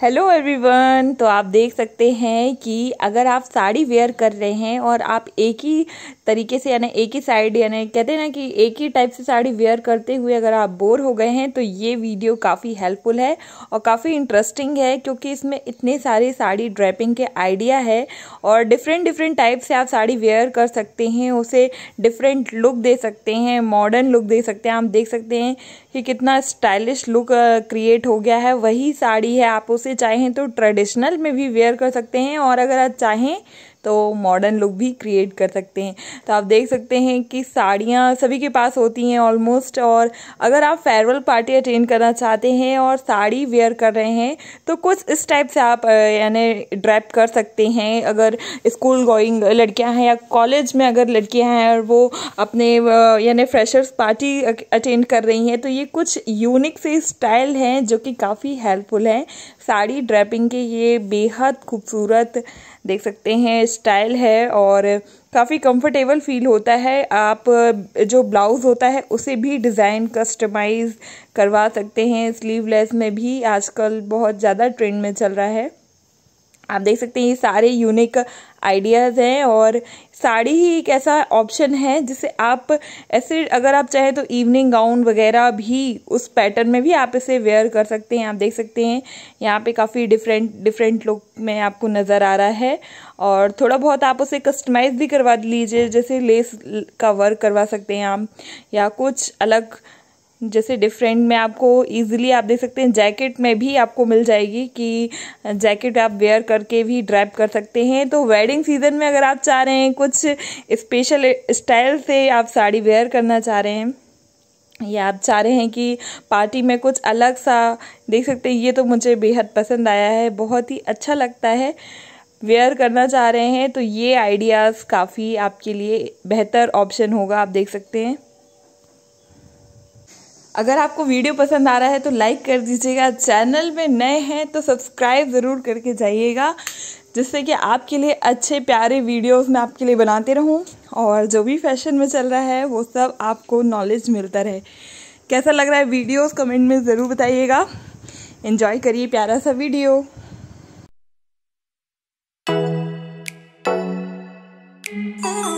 hello everyone तो आप देख सकते हैं कि अगर आप साड़ी वेयर कर रहे हैं और आप एक ही तरीके से यानी एक ही साइड यानी कहते हैं ना कि एक ही टाइप से साड़ी वेयर करते हुए अगर आप बोर हो गए हैं तो ये वीडियो काफ़ी हेल्पफुल है और काफ़ी इंटरेस्टिंग है क्योंकि इसमें इतने सारे साड़ी ड्रेपिंग के आइडिया है और डिफरेंट डिफरेंट टाइप से आप साड़ी वेयर कर सकते हैं उसे डिफरेंट लुक दे सकते हैं मॉडर्न लुक दे सकते हैं आप देख सकते हैं कि कितना स्टाइलिश लुक क्रिएट हो गया है वही साड़ी है आप उसे चाहें तो ट्रेडिशनल में भी वेयर कर सकते हैं और अगर आप चाहें तो मॉडर्न लुक भी क्रिएट कर सकते हैं तो आप देख सकते हैं कि साड़ियाँ सभी के पास होती हैं ऑलमोस्ट और अगर आप फेयरवेल पार्टी अटेंड करना चाहते हैं और साड़ी वेयर कर रहे हैं तो कुछ इस टाइप से आप यानी ड्रैप कर सकते हैं अगर स्कूल गोइंग लड़कियाँ हैं या कॉलेज में अगर लड़कियाँ हैं और वो अपने यानी फ्रेशर्स पार्टी अटेंड कर रही हैं तो ये कुछ यूनिक से स्टाइल हैं जो कि काफ़ी हेल्पफुल हैं साड़ी ड्रैपिंग के ये बेहद खूबसूरत देख सकते हैं स्टाइल है और काफ़ी कंफर्टेबल फील होता है आप जो ब्लाउज़ होता है उसे भी डिज़ाइन कस्टमाइज़ करवा सकते हैं स्लीवलेस में भी आजकल बहुत ज़्यादा ट्रेंड में चल रहा है आप देख सकते हैं ये सारे यूनिक आइडियाज़ हैं और साड़ी ही एक ऐसा ऑप्शन है जिसे आप ऐसे अगर आप चाहें तो इवनिंग गाउन वगैरह भी उस पैटर्न में भी आप इसे वेयर कर सकते हैं आप देख सकते हैं यहाँ पे काफ़ी डिफरेंट डिफरेंट लुक में आपको नज़र आ रहा है और थोड़ा बहुत आप उसे कस्टमाइज़ भी करवा लीजिए जैसे लेस का वर्क करवा सकते हैं आप या कुछ अलग जैसे डिफरेंट में आपको इजीली आप देख सकते हैं जैकेट में भी आपको मिल जाएगी कि जैकेट आप वेयर करके भी ड्राइव कर सकते हैं तो वेडिंग सीजन में अगर आप चाह रहे हैं कुछ स्पेशल स्टाइल से आप साड़ी वेयर करना चाह रहे हैं या आप चाह रहे हैं कि पार्टी में कुछ अलग सा देख सकते हैं ये तो मुझे बेहद पसंद आया है बहुत ही अच्छा लगता है वेयर करना चाह रहे हैं तो ये आइडियाज़ काफ़ी आपके लिए बेहतर ऑप्शन होगा आप देख सकते हैं अगर आपको वीडियो पसंद आ रहा है तो लाइक कर दीजिएगा चैनल में नए हैं तो सब्सक्राइब ज़रूर करके जाइएगा जिससे कि आपके लिए अच्छे प्यारे वीडियोस मैं आपके लिए बनाते रहूं और जो भी फैशन में चल रहा है वो सब आपको नॉलेज मिलता रहे कैसा लग रहा है वीडियोस कमेंट में ज़रूर बताइएगा इन्जॉय करिए प्यारा सा वीडियो Oh